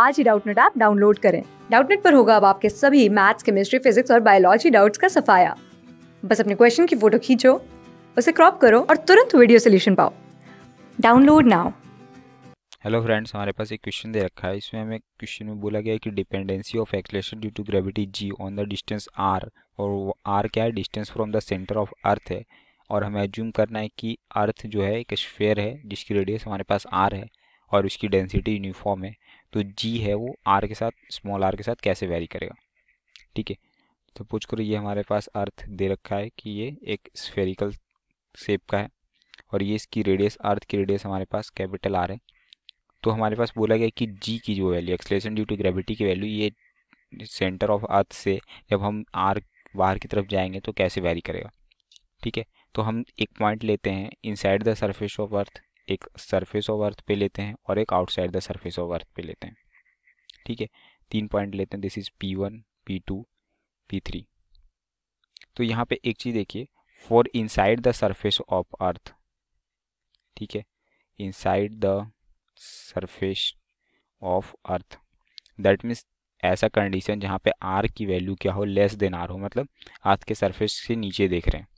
आज ही Doubtnut app download करें डाउटनेट पर होगा अब आपके सभी मैथ्स केमिस्ट्री फिजिक्स और बायोलॉजी डाउट्स का सफाया बस अपने क्वेश्चन की फोटो खींचो उसे क्रॉप करो और तुरंत वीडियो सोल्यूशन पाओ डाउनलोड नाउ हेलो फ्रेंड्स हमारे पास एक क्वेश्चन दे रखा है इसमें हमें क्वेश्चन में बोला गया है कि dependency of acceleration due to gravity G on the distance R और आर क्या है distance from the centre of earth है और हमें एज्यूम करना है कि अर्थ जो है एक स्फेयर है जिसकी रेडियस हमारे पास आर है और उसकी डेंसिटी यूनिफॉर्म है तो जी है वो आर के साथ स्मॉल आर के साथ कैसे वेरी करेगा ठीक है तो पूछ करो ये हमारे पास अर्थ दे रखा है कि ये एक स्फेरिकल शेप का है और ये इसकी रेडियस अर्थ की रेडियस हमारे पास कैपिटल आर है तो हमारे पास बोला गया कि जी की जो value acceleration due to gravity की वैल्यू ये सेंटर ऑफ अर्थ से जब हम आर बाहर की तरफ जाएंगे तो कैसे वैरी करेगा ठीक है तो हम एक पॉइंट लेते हैं inside the surface of earth एक सरफेस ऑफ अर्थ पे लेते हैं और एक outside the surface of earth पे लेते हैं ठीक है तीन पॉइंट लेते हैं this is P one P two P three तो यहाँ पे एक चीज़ देखिए for inside the surface of earth ठीक है inside the surface of earth that means ऐसा कंडीशन जहाँ पे आर की वैल्यू क्या हो लेस देन आर हो मतलब अर्थ के सरफेस से नीचे देख रहे हैं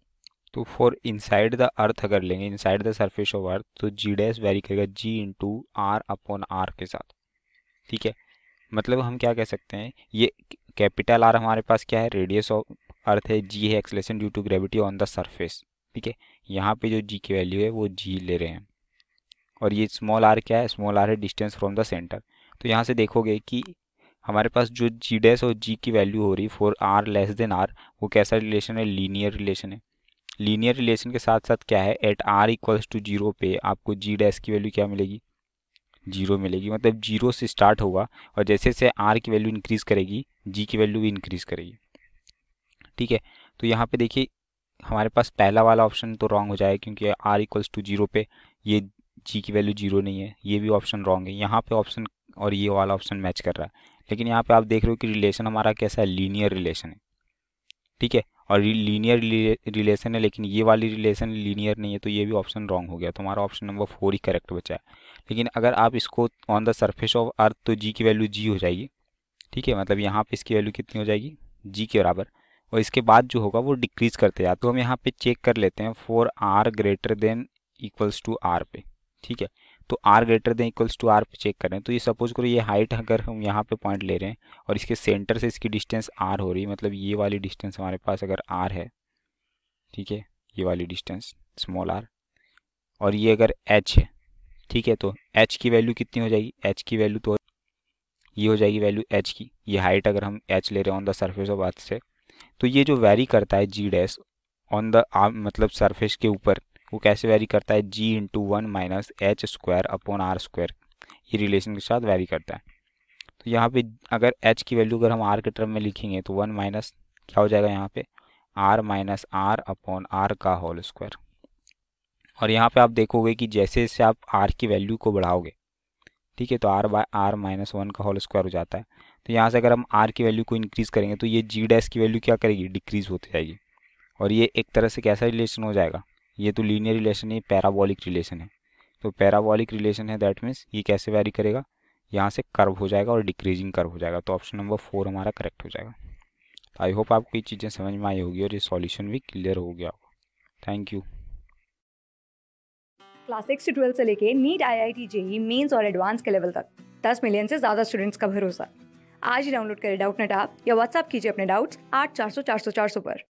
तो फॉर इनसाइड द अर्थ अगर लेंगे inside the surface of earth तो जी डैस वेरी करेगा G into R upon R के साथ ठीक है मतलब हम क्या कह सकते हैं ये कैपिटल आर हमारे पास क्या है रेडियस ऑफ अर्थ है जी है acceleration due to gravity on the surface ठीक है यहाँ पे जो जी की वैल्यू है वो जी ले रहे हैं और ये स्मॉल आर क्या है स्मॉल आर है डिस्टेंस फ्रॉम द सेंटर तो यहाँ से देखोगे कि हमारे पास जो जी डैस और जी की वैल्यू हो रही है for R less than R वो कैसा रिलेशन है लीनियर रिलेशन है लीनियर रिलेशन के साथ साथ क्या है at R equals to zero पे आपको जी डैस की वैल्यू क्या मिलेगी जीरो मिलेगी मतलब जीरो से स्टार्ट होगा और जैसे जैसे आर की वैल्यू इंक्रीज़ करेगी जी की वैल्यू भी इंक्रीज़ करेगी ठीक है तो यहाँ पे देखिए हमारे पास पहला वाला ऑप्शन तो रॉन्ग हो जाएगा क्योंकि आर इक्वल्स टू जीरो पे ये जी की वैल्यू जीरो नहीं है ये भी ऑप्शन रॉन्ग है यहाँ पे ऑप्शन और ये वाला ऑप्शन मैच कर रहा है लेकिन यहाँ पे आप देख रहे हो कि रिलेशन हमारा कैसा है लीनियर रिलेशन है ठीक है और लीनियर रिलेशन है लेकिन ये वाली रिलेशन लीनियर नहीं है तो ये भी ऑप्शन रॉन्ग हो गया तो हमारा ऑप्शन नंबर फोर ही करेक्ट बचा है लेकिन अगर आप इसको on the surface of earth तो जी की वैल्यू जी हो जाएगी ठीक है मतलब यहाँ पे इसकी वैल्यू कितनी हो जाएगी जी के बराबर और इसके बाद जो होगा वो डिक्रीज करते जाते तो हम यहाँ पर चेक कर लेते हैं for R greater than equals to R पे ठीक है तो R greater than equals to R पे चेक करें तो ये सपोज करो ये हाइट अगर हम यहाँ पे पॉइंट ले रहे हैं और इसके सेंटर से इसकी डिस्टेंस आर हो रही है मतलब ये वाली डिस्टेंस हमारे पास अगर आर है ठीक है ये वाली डिस्टेंस स्मॉल आर और ये अगर एच है ठीक है तो एच की वैल्यू कितनी हो जाएगी एच की वैल्यू तो ये हो जाएगी वैल्यू एच की ये हाइट अगर हम एच ले रहे हैं on the surface of earth से तो ये जो वेरी करता है जी डैस ऑन द मतलब सरफेस के ऊपर वो कैसे वेरी करता है G into one minus H square upon R square ये रिलेशन के साथ वेरी करता है तो यहाँ पे अगर एच की वैल्यू अगर हम आर के टर्म में लिखेंगे तो वन माइनस क्या हो जाएगा यहाँ पे R minus R upon R का होल स्क्वायर और यहाँ पे आप देखोगे कि जैसे जैसे आप आर की वैल्यू को बढ़ाओगे ठीक है तो R by R minus one का होल स्क्वायर हो जाता है तो यहाँ से अगर हम आर की वैल्यू को इंक्रीज़ करेंगे तो ये जी डैश की वैल्यू क्या करेगी डिक्रीज़ होती जाएगी और ये एक तरह से कैसा रिलेशन हो जाएगा ये तो लीनियर रिलेशन है पैराबॉलिक रिलेशन है तो पैराबॉलिक रिलेशन है दैट मीन्स ये कैसे वैरी करेगा यहाँ से कर्व हो जाएगा और डिक्रीजिंग कर्व हो जाएगा तो ऑप्शन नंबर फोर हमारा करेक्ट हो जाएगा आई होप आपको ये चीज़ें समझ में आई होगी और ये सॉल्यूशन भी क्लियर हो गया होगा थैंक यू क्लास सिक्स से ट्वेल्थ से लेके NEET I I T JEE mains और एडवांस के लेवल तक दस मिलियन से ज़्यादा स्टूडेंट्स का भरोसा आज ही डाउनलोड करें डाउट नेट आप या व्हाट्सअप कीजिए अपने डाउट्स आठ चार सौ चार सौ चार सौ पर